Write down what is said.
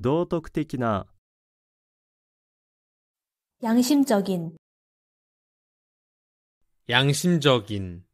道徳的な 양심적인 양심적인